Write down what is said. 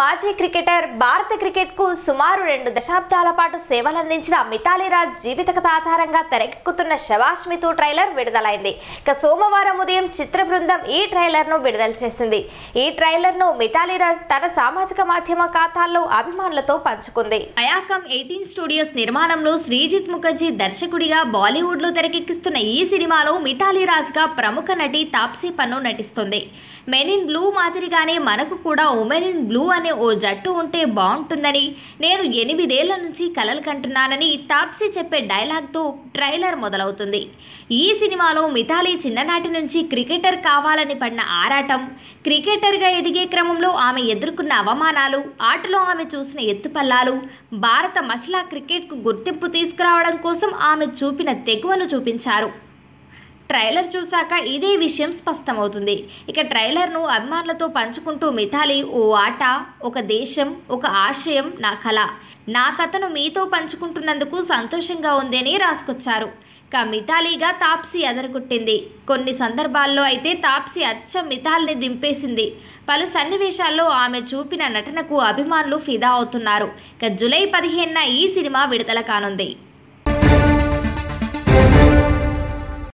మాజీ క్రికెటర్ భారత క్రికెట్కు సుమారు రెండు దశాబ్దాల పాటు సేవలందించిన మితాలీరాజ్ జీవిత ఆధారంగా తెరకెక్కుతున్న శవాష్మితు ట్రైలర్ విడుదలైంది ఇక సోమవారం ఉదయం చిత్ర బృందం ఈ ట్రైలర్ను విడుదల చేసింది ఈ ట్రైలర్ను మితాలీరాజ్ తన సామాజిక మాధ్యమ ఖాతాల్లో అభిమానులతో పంచుకుంది అయాకం ఎయిటీన్ స్టూడియోస్ నిర్మాణంలో శ్రీజిత్ ముఖర్జీ దర్శకుడిగా బాలీవుడ్లో తెరకెక్కిస్తున్న ఈ సినిమాలో గా ప్రముఖ నటి తాప్సీ పన్ను నటిస్తుంది మెనిన్ బ్లూ మాదిరిగానే మనకు కూడా ఉమెన్ ఇన్ బ్లూ అనే తీసుకునే ఓ జట్టు ఉంటే బాగుంటుందని నేను ఎనిమిదేళ్ల నుంచి కలలు కంటున్నానని తాప్సీ చెప్పే డైలాగ్తో ట్రైలర్ మొదలవుతుంది ఈ సినిమాలో మిథాలీ చిన్ననాటి నుంచి క్రికెటర్ కావాలని పడిన ఆరాటం క్రికెటర్గా ఎదిగే క్రమంలో ఆమె ఎదుర్కొన్న అవమానాలు ఆటలో ఆమె చూసిన ఎత్తుపల్లాలు భారత మహిళా క్రికెట్కు గుర్తింపు తీసుకురావడం కోసం ఆమె చూపిన తెగువను చూపించారు ట్రైలర్ చూశాక ఇదే విషయం స్పష్టమవుతుంది ఇక ట్రైలర్ను అభిమానులతో పంచుకుంటూ మిథాలి ఓ ఆట ఒక దేశం ఒక ఆశయం నా కళ నా కథను మీతో పంచుకుంటున్నందుకు సంతోషంగా ఉంది అని రాసుకొచ్చారు ఇక మిథాలీగా తాప్సీ అదరగొట్టింది కొన్ని సందర్భాల్లో అయితే తాప్సీ అచ్చ మిథాల్ని దింపేసింది పలు సన్నివేశాల్లో ఆమె చూపిన నటనకు అభిమానులు ఫిదా అవుతున్నారు ఇక జూలై పదిహేనున ఈ సినిమా విడుదల కానుంది